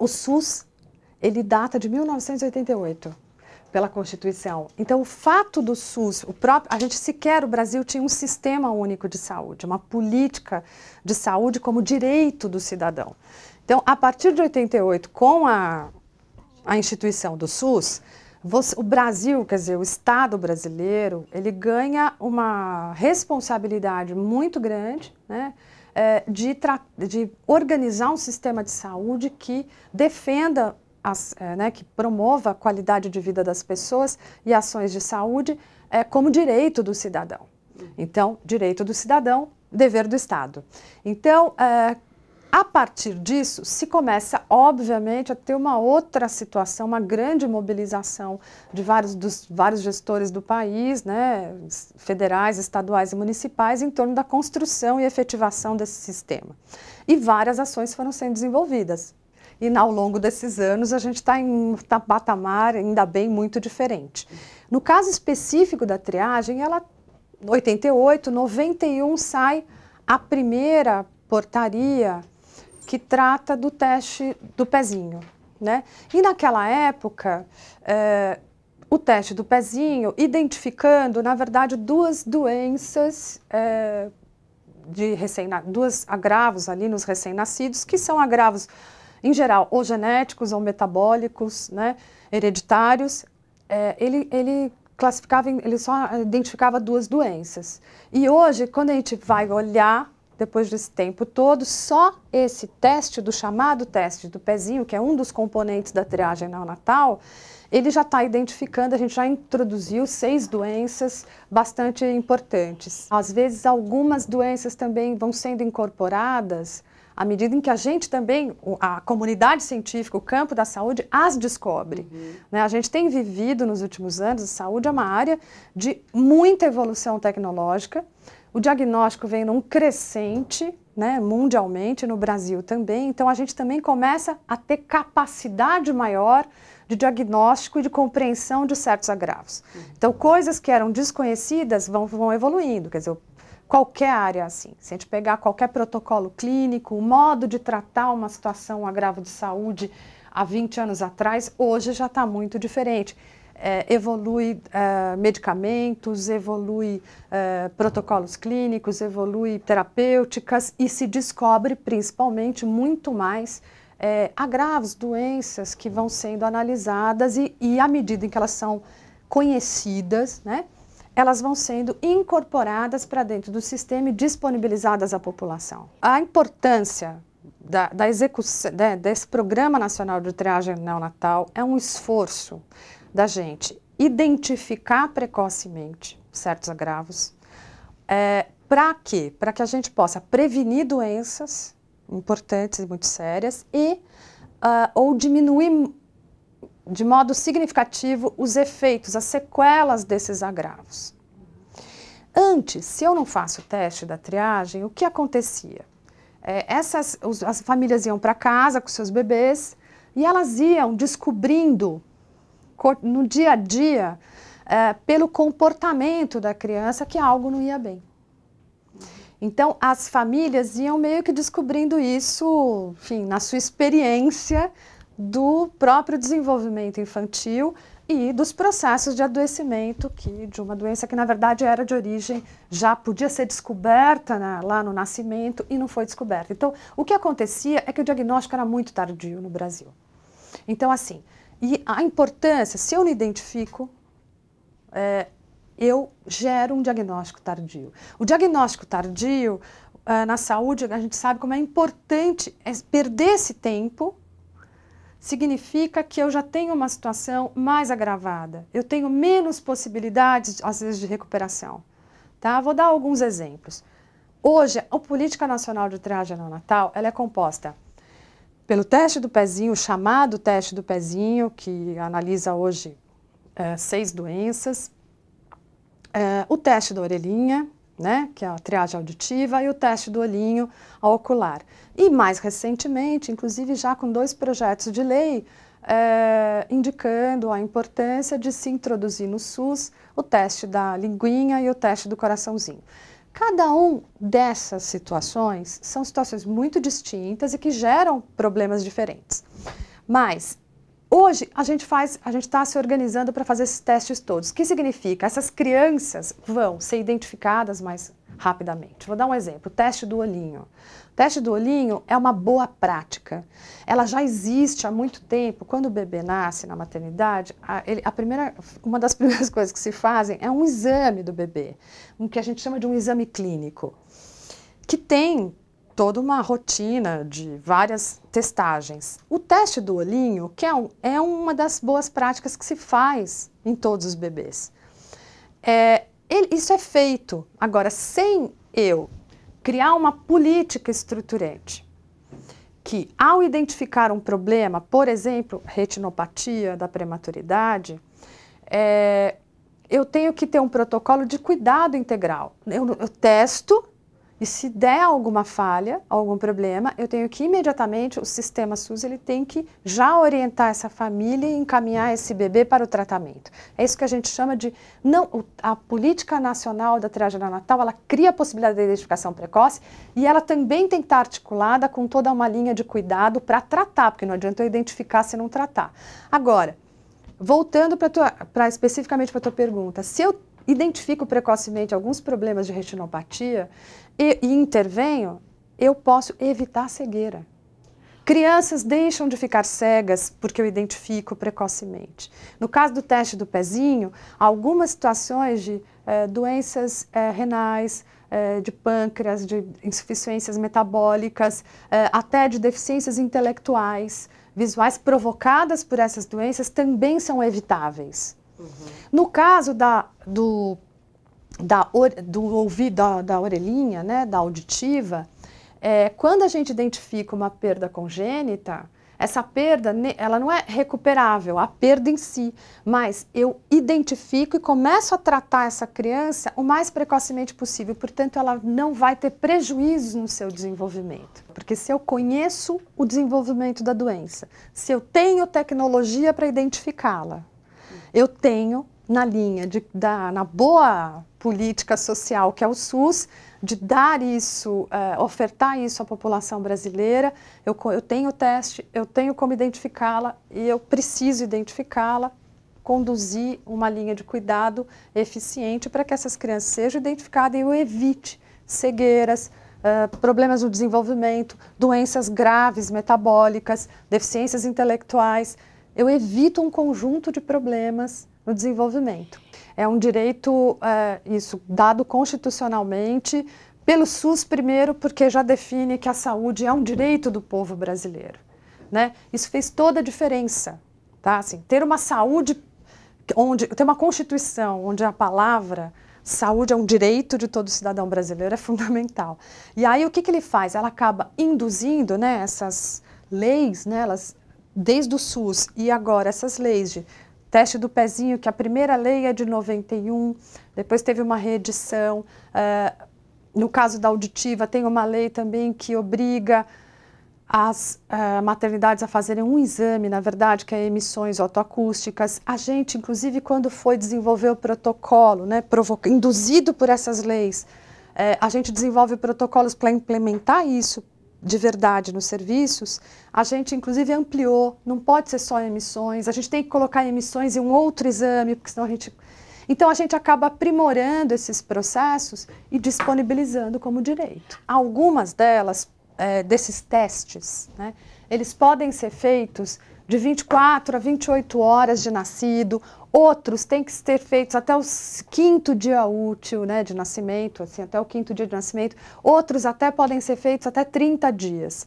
O SUS, ele data de 1988 pela Constituição. Então, o fato do SUS, o próprio, a gente sequer, o Brasil tinha um sistema único de saúde, uma política de saúde como direito do cidadão. Então, a partir de 88, com a, a instituição do SUS, você, o Brasil, quer dizer, o Estado brasileiro, ele ganha uma responsabilidade muito grande, né? É, de, de, organizar um sistema de saúde que defenda, as, é, né, que promova a qualidade de vida das pessoas e ações de saúde é, como direito do cidadão. Então, direito do cidadão, dever do Estado. Então, a partir disso, se começa, obviamente, a ter uma outra situação, uma grande mobilização de vários, dos vários gestores do país, né, federais, estaduais e municipais, em torno da construção e efetivação desse sistema. E várias ações foram sendo desenvolvidas. E ao longo desses anos, a gente está em tá, patamar, ainda bem, muito diferente. No caso específico da triagem, ela, 88, 91, sai a primeira portaria que trata do teste do pezinho. Né? E naquela época, é, o teste do pezinho identificando, na verdade, duas doenças é, de recém duas agravos ali nos recém-nascidos, que são agravos, em geral, ou genéticos ou metabólicos, né, hereditários. É, ele, ele classificava, ele só identificava duas doenças. E hoje, quando a gente vai olhar depois desse tempo todo, só esse teste do chamado teste do pezinho, que é um dos componentes da triagem neonatal, ele já está identificando, a gente já introduziu seis doenças bastante importantes. Às vezes, algumas doenças também vão sendo incorporadas à medida em que a gente também, a comunidade científica, o campo da saúde, as descobre. Uhum. Né? A gente tem vivido nos últimos anos, a saúde é uma área de muita evolução tecnológica, o diagnóstico vem num crescente, né, mundialmente, no Brasil também. Então, a gente também começa a ter capacidade maior de diagnóstico e de compreensão de certos agravos. Então, coisas que eram desconhecidas vão, vão evoluindo. Quer dizer, qualquer área assim. Se a gente pegar qualquer protocolo clínico, o modo de tratar uma situação, um agravo de saúde há 20 anos atrás, hoje já está muito diferente é, evolui uh, medicamentos, evolui uh, protocolos clínicos, evolui terapêuticas e se descobre principalmente muito mais é, agravos, doenças que vão sendo analisadas e, e à medida em que elas são conhecidas, né, elas vão sendo incorporadas para dentro do sistema e disponibilizadas à população. A importância da, da execução né, desse Programa Nacional de Triagem Neonatal é um esforço da gente identificar precocemente certos agravos. É, para quê? Para que a gente possa prevenir doenças importantes e muito sérias e uh, ou diminuir de modo significativo os efeitos, as sequelas desses agravos. Antes, se eu não faço o teste da triagem, o que acontecia? É, essas, os, as famílias iam para casa com seus bebês e elas iam descobrindo no dia a dia, é, pelo comportamento da criança, que algo não ia bem. Então, as famílias iam meio que descobrindo isso, enfim, na sua experiência do próprio desenvolvimento infantil e dos processos de adoecimento que de uma doença que na verdade era de origem já podia ser descoberta né, lá no nascimento e não foi descoberta. Então, o que acontecia é que o diagnóstico era muito tardio no Brasil. Então, assim, e a importância, se eu não identifico, é, eu gero um diagnóstico tardio. O diagnóstico tardio, é, na saúde, a gente sabe como é importante é, perder esse tempo significa que eu já tenho uma situação mais agravada, eu tenho menos possibilidades, às vezes, de recuperação. Tá? Vou dar alguns exemplos. Hoje, a Política Nacional de Traje Neonatal ela é composta pelo teste do pezinho, chamado teste do pezinho, que analisa hoje é, seis doenças, é, o teste da orelhinha, né, que é a triagem auditiva, e o teste do olhinho ao ocular. E mais recentemente, inclusive já com dois projetos de lei, é, indicando a importância de se introduzir no SUS o teste da linguinha e o teste do coraçãozinho. Cada um dessas situações são situações muito distintas e que geram problemas diferentes. Mas hoje a gente faz, a gente está se organizando para fazer esses testes todos. O que significa? Essas crianças vão ser identificadas mais rapidamente. Vou dar um exemplo: o teste do olhinho. Teste do olhinho é uma boa prática. Ela já existe há muito tempo. Quando o bebê nasce na maternidade, a, ele, a primeira, uma das primeiras coisas que se fazem é um exame do bebê, um que a gente chama de um exame clínico, que tem toda uma rotina de várias testagens. O teste do olhinho, que é, um, é uma das boas práticas que se faz em todos os bebês. É, ele, isso é feito. Agora, sem eu criar uma política estruturante que, ao identificar um problema, por exemplo, retinopatia da prematuridade, é, eu tenho que ter um protocolo de cuidado integral. Eu, eu testo, e se der alguma falha, algum problema, eu tenho que imediatamente, o sistema SUS ele tem que já orientar essa família e encaminhar esse bebê para o tratamento. É isso que a gente chama de não a política nacional da triagem Natal, ela cria a possibilidade de identificação precoce e ela também tem que estar articulada com toda uma linha de cuidado para tratar, porque não adianta eu identificar se não tratar. Agora, voltando para especificamente para a tua pergunta, se eu identifico precocemente alguns problemas de retinopatia e, e intervenho, eu posso evitar a cegueira. Crianças deixam de ficar cegas porque eu identifico precocemente. No caso do teste do pezinho, algumas situações de eh, doenças eh, renais, eh, de pâncreas, de insuficiências metabólicas, eh, até de deficiências intelectuais, visuais provocadas por essas doenças também são evitáveis. Uhum. No caso da, do, da, do ouvido, da, da orelhinha, né, da auditiva, é, quando a gente identifica uma perda congênita, essa perda, ela não é recuperável, a perda em si, mas eu identifico e começo a tratar essa criança o mais precocemente possível, portanto ela não vai ter prejuízos no seu desenvolvimento. Porque se eu conheço o desenvolvimento da doença, se eu tenho tecnologia para identificá-la, eu tenho na linha de, da, na boa política social que é o SUS, de dar isso, eh, ofertar isso à população brasileira. Eu, eu tenho teste, eu tenho como identificá-la e eu preciso identificá-la, conduzir uma linha de cuidado eficiente para que essas crianças sejam identificadas e eu evite cegueiras, uh, problemas no desenvolvimento, doenças graves metabólicas, deficiências intelectuais eu evito um conjunto de problemas no desenvolvimento. É um direito, é, isso, dado constitucionalmente pelo SUS primeiro, porque já define que a saúde é um direito do povo brasileiro. Né? Isso fez toda a diferença. Tá? Assim, ter uma saúde, onde ter uma Constituição onde a palavra saúde é um direito de todo cidadão brasileiro é fundamental. E aí o que, que ele faz? Ela acaba induzindo né, essas leis, né, elas desde o SUS e agora essas leis de teste do pezinho, que a primeira lei é de 91, depois teve uma reedição. Uh, no caso da auditiva, tem uma lei também que obriga as uh, maternidades a fazerem um exame, na verdade, que é emissões autoacústicas. A gente, inclusive, quando foi desenvolver o protocolo, né, induzido por essas leis, uh, a gente desenvolve protocolos para implementar isso, de verdade nos serviços, a gente inclusive ampliou, não pode ser só emissões, a gente tem que colocar emissões e um outro exame, porque senão a gente. Então a gente acaba aprimorando esses processos e disponibilizando como direito. Algumas delas, é, desses testes, né, eles podem ser feitos de 24 a 28 horas de nascido Outros têm que ser feitos até o quinto dia útil né, de nascimento, assim, até o quinto dia de nascimento. Outros até podem ser feitos até 30 dias.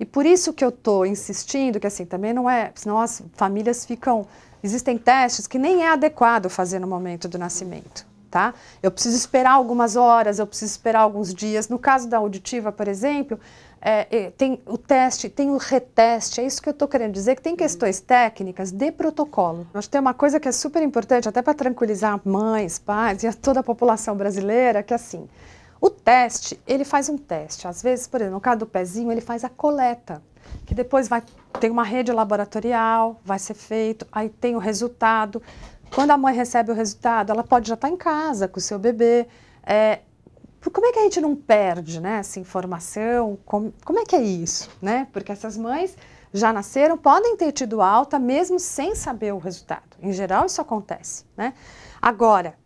E por isso que eu estou insistindo que assim, também não é, senão as famílias ficam. Existem testes que nem é adequado fazer no momento do nascimento. Tá? Eu preciso esperar algumas horas, eu preciso esperar alguns dias. No caso da auditiva, por exemplo, é, é, tem o teste, tem o reteste, é isso que eu estou querendo dizer, que tem uhum. questões técnicas de protocolo. acho que tem uma coisa que é super importante, até para tranquilizar mães, pais e toda a população brasileira, que é assim, o teste, ele faz um teste. Às vezes, por exemplo, no caso do pezinho, ele faz a coleta, que depois vai tem uma rede laboratorial, vai ser feito, aí tem o resultado. Quando a mãe recebe o resultado, ela pode já estar tá em casa com o seu bebê. É, como é que a gente não perde né, essa informação? Como, como é que é isso? Né? Porque essas mães já nasceram, podem ter tido alta mesmo sem saber o resultado. Em geral, isso acontece. Né? Agora,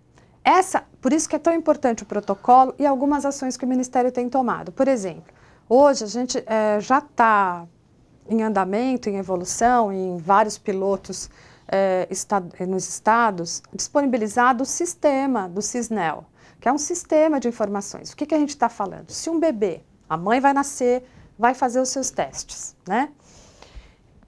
essa, por isso que é tão importante o protocolo e algumas ações que o Ministério tem tomado. Por exemplo, hoje a gente é, já está em andamento, em evolução, em vários pilotos é, nos estados, disponibilizado o sistema do CISNEL que é um sistema de informações. O que, que a gente está falando? Se um bebê, a mãe vai nascer, vai fazer os seus testes, né?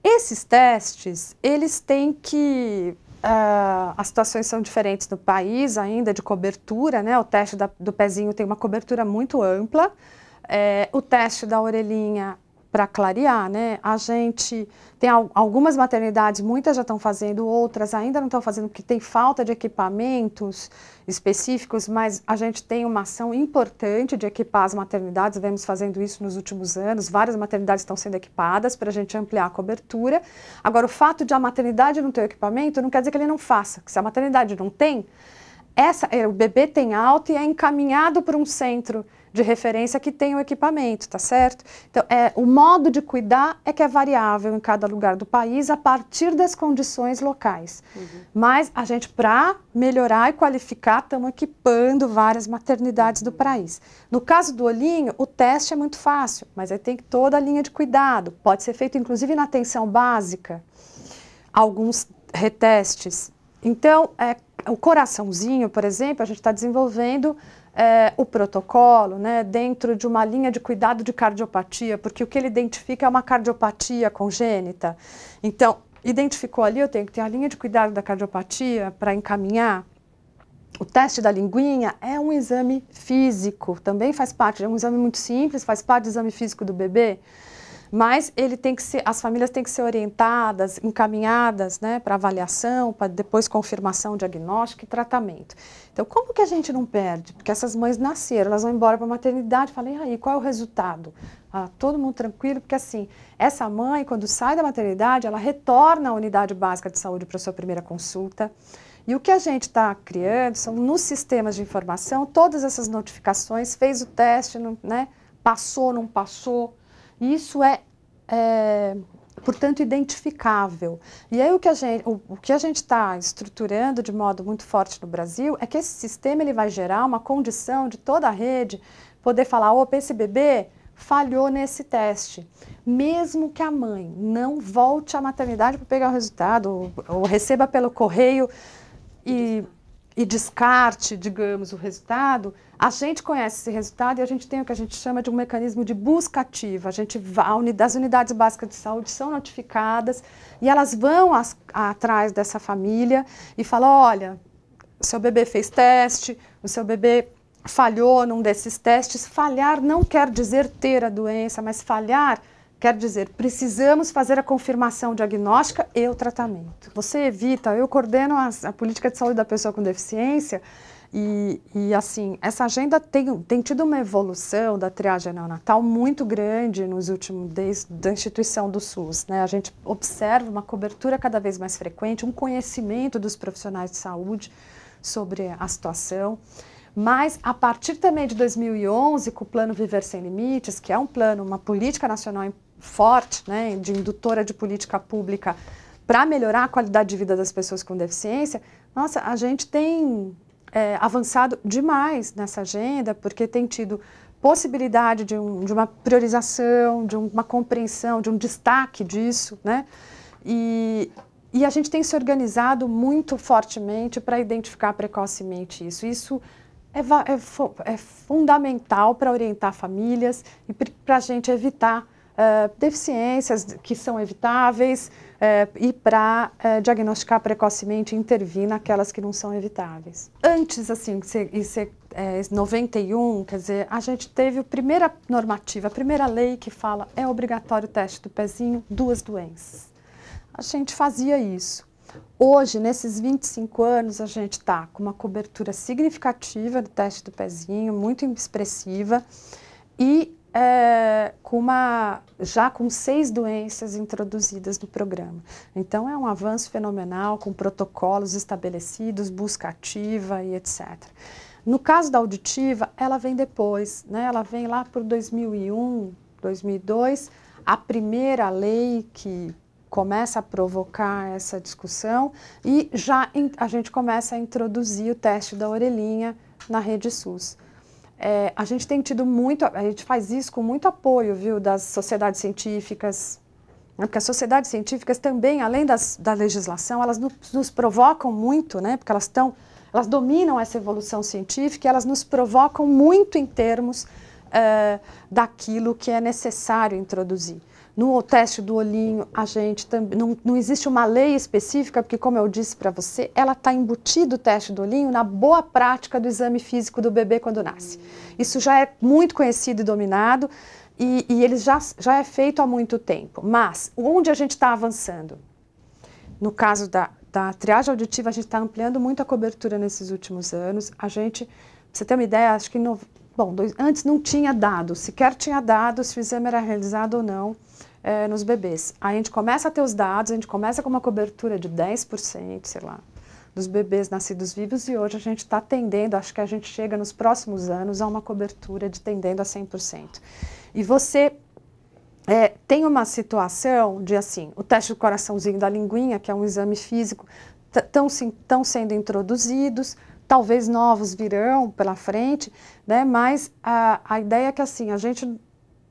Esses testes, eles têm que Uh, as situações são diferentes no país ainda de cobertura, né? O teste da, do pezinho tem uma cobertura muito ampla. É, o teste da orelhinha para clarear, né? A gente tem al algumas maternidades, muitas já estão fazendo, outras ainda não estão fazendo, porque tem falta de equipamentos específicos, mas a gente tem uma ação importante de equipar as maternidades, vemos fazendo isso nos últimos anos, várias maternidades estão sendo equipadas para a gente ampliar a cobertura. Agora, o fato de a maternidade não ter o equipamento não quer dizer que ele não faça, que se a maternidade não tem, essa, eh, o bebê tem alta e é encaminhado para um centro de referência que tem o equipamento, tá certo? Então, é, o modo de cuidar é que é variável em cada lugar do país a partir das condições locais. Uhum. Mas a gente, para melhorar e qualificar, estamos equipando várias maternidades do uhum. país. No caso do olhinho, o teste é muito fácil, mas aí tem toda a linha de cuidado. Pode ser feito, inclusive, na atenção básica, alguns retestes. Então, é, o coraçãozinho, por exemplo, a gente está desenvolvendo é, o protocolo, né, dentro de uma linha de cuidado de cardiopatia, porque o que ele identifica é uma cardiopatia congênita. Então, identificou ali, eu tenho que ter a linha de cuidado da cardiopatia para encaminhar. O teste da linguinha é um exame físico, também faz parte, é um exame muito simples, faz parte do exame físico do bebê mas ele tem que ser, as famílias têm que ser orientadas, encaminhadas né, para avaliação, para depois confirmação, diagnóstico e tratamento. Então, como que a gente não perde? Porque essas mães nasceram, elas vão embora para a maternidade, falei, aí, qual é o resultado? Ah, todo mundo tranquilo, porque assim, essa mãe, quando sai da maternidade, ela retorna à unidade básica de saúde para a sua primeira consulta. E o que a gente está criando são nos sistemas de informação todas essas notificações, fez o teste, né, passou, não passou, isso é, é portanto, identificável. E aí o que a gente o, que a gente está estruturando de modo muito forte no Brasil é que esse sistema ele vai gerar uma condição de toda a rede poder falar, o bebê falhou nesse teste, mesmo que a mãe não volte à maternidade para pegar o resultado ou, ou receba pelo correio e e descarte, digamos, o resultado, a gente conhece esse resultado e a gente tem o que a gente chama de um mecanismo de busca ativa. A gente as unidades básicas de saúde são notificadas e elas vão as, atrás dessa família e falam: olha, o seu bebê fez teste, o seu bebê falhou num desses testes. Falhar não quer dizer ter a doença, mas falhar Quer dizer, precisamos fazer a confirmação diagnóstica e o tratamento. Você evita, eu coordeno a, a política de saúde da pessoa com deficiência e, e, assim, essa agenda tem, tem tido uma evolução da triagem neonatal muito grande nos últimos, desde da instituição do SUS, né? A gente observa uma cobertura cada vez mais frequente, um conhecimento dos profissionais de saúde sobre a situação. Mas a partir também de 2011, com o Plano Viver Sem Limites, que é um plano, uma política nacional forte, né, de indutora de política pública para melhorar a qualidade de vida das pessoas com deficiência, nossa, a gente tem é, avançado demais nessa agenda, porque tem tido possibilidade de, um, de uma priorização, de uma compreensão, de um destaque disso, né? E, e a gente tem se organizado muito fortemente para identificar precocemente isso. Isso é, é, é fundamental para orientar famílias e para a gente evitar eh, deficiências que são evitáveis uh, e para uh, eh, diagnosticar precocemente e intervir naquelas que não são evitáveis. Antes, assim, em é, 91, quer dizer, a gente teve a primeira normativa, a primeira lei que fala é obrigatório o teste do pezinho, duas doenças. A gente fazia isso. Hoje, nesses 25 anos, a gente está com uma cobertura significativa do teste do pezinho, muito expressiva, e é, com uma, já com seis doenças introduzidas no programa. Então, é um avanço fenomenal, com protocolos estabelecidos, busca ativa e etc. No caso da auditiva, ela vem depois, né? ela vem lá por 2001, 2002, a primeira lei que começa a provocar essa discussão e já a gente começa a introduzir o teste da orelhinha na rede SUS. É, a gente tem tido muito, a gente faz isso com muito apoio, viu, das sociedades científicas, né, porque as sociedades científicas também, além das, da legislação, elas nos provocam muito, né, porque elas estão, elas dominam essa evolução científica e elas nos provocam muito em termos eh, daquilo que é necessário introduzir. No teste do olhinho, a gente também não, não existe uma lei específica, porque como eu disse para você, ela está embutido o teste do olhinho na boa prática do exame físico do bebê quando nasce. Isso já é muito conhecido e dominado e, e ele já, já é feito há muito tempo. Mas onde a gente está avançando? No caso da, da triagem auditiva, a gente está ampliando muito a cobertura nesses últimos anos. A gente, pra você ter uma ideia, acho que no, bom, dois, antes não tinha dado, sequer tinha dado se o exame era realizado ou não é, nos bebês. Aí a gente começa a ter os dados, a gente começa com uma cobertura de 10%, sei lá, dos bebês nascidos vivos e hoje a gente está tendendo, acho que a gente chega nos próximos anos a uma cobertura de tendendo a 100%. E você é, tem uma situação de assim, o teste do coraçãozinho da linguinha, que é um exame físico, estão sendo introduzidos, talvez novos virão pela frente, né? mas a, a ideia é que assim, a gente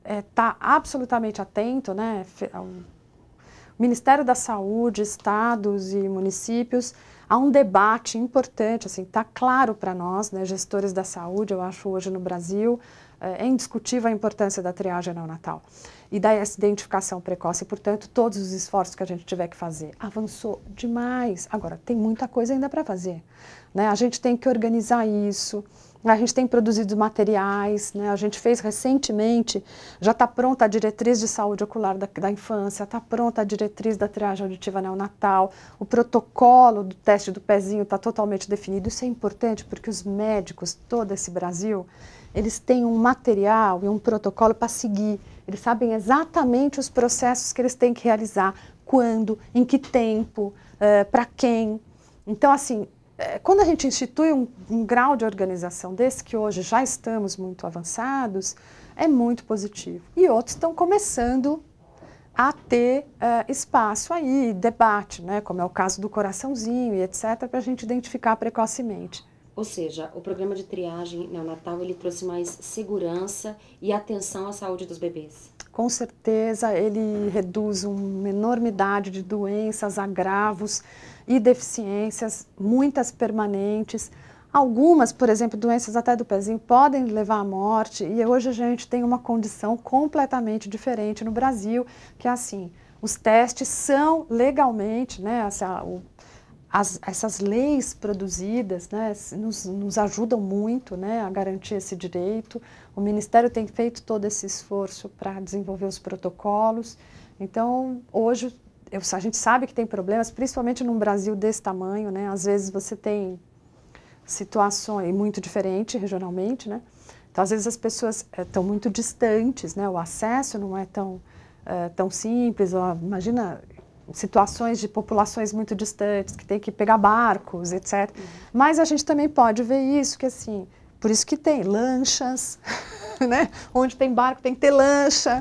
está é, tá absolutamente atento, né? O Ministério da Saúde, estados e municípios, há um debate importante, assim, está claro para nós, né, gestores da saúde, eu acho hoje no Brasil, é, é indiscutível a importância da triagem neonatal e da identificação precoce, e, portanto, todos os esforços que a gente tiver que fazer. Avançou demais. Agora, tem muita coisa ainda para fazer. Né? A gente tem que organizar isso, a gente tem produzido materiais, né? a gente fez recentemente, já está pronta a diretriz de saúde ocular da, da infância, está pronta a diretriz da triagem auditiva neonatal, o protocolo do teste do pezinho está totalmente definido. Isso é importante porque os médicos, todo esse Brasil, eles têm um material e um protocolo para seguir, eles sabem exatamente os processos que eles têm que realizar, quando, em que tempo, uh, eh, para quem. Então, assim, é, quando a gente institui um, um, grau de organização desse, que hoje já estamos muito avançados, é muito positivo. E outros estão começando a ter uh, espaço aí, debate, né, como é o caso do coraçãozinho e etc., para a gente identificar precocemente. Ou seja, o programa de triagem neonatal ele trouxe mais segurança e atenção à saúde dos bebês. Com certeza, ele reduz uma enormidade de doenças, agravos, e deficiências, muitas permanentes. Algumas, por exemplo, doenças até do pezinho, podem levar à morte, e hoje a gente tem uma condição completamente diferente no Brasil, que é assim: os testes são legalmente, né, essa, o, as, essas leis produzidas né, nos, nos ajudam muito né, a garantir esse direito. O Ministério tem feito todo esse esforço para desenvolver os protocolos. Então, hoje eu, a gente sabe que tem problemas, principalmente num Brasil desse tamanho, né? Às vezes você tem situações muito diferentes regionalmente, né? Então, às vezes as pessoas estão eh, é, muito distantes, né? O acesso não é tão, é, tão simples. imagina situações de populações muito distantes, que tem que pegar barcos, etc. Uhum. Mas a gente também pode ver isso, que assim, por isso que tem lanchas, né? Onde tem barco tem que ter lancha.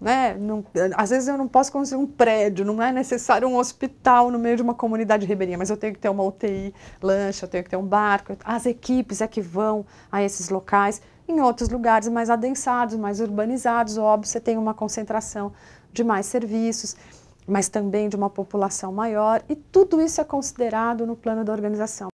Né? Não, às vezes eu não posso construir um prédio, não é necessário um hospital no meio de uma comunidade ribeirinha, mas eu tenho que ter uma UTI, lancha, eu tenho que ter um barco. As equipes é que vão a esses locais. Em outros lugares mais adensados, mais urbanizados, óbvio, você tem uma concentração de mais serviços, mas também de uma população maior, e tudo isso é considerado no plano da organização.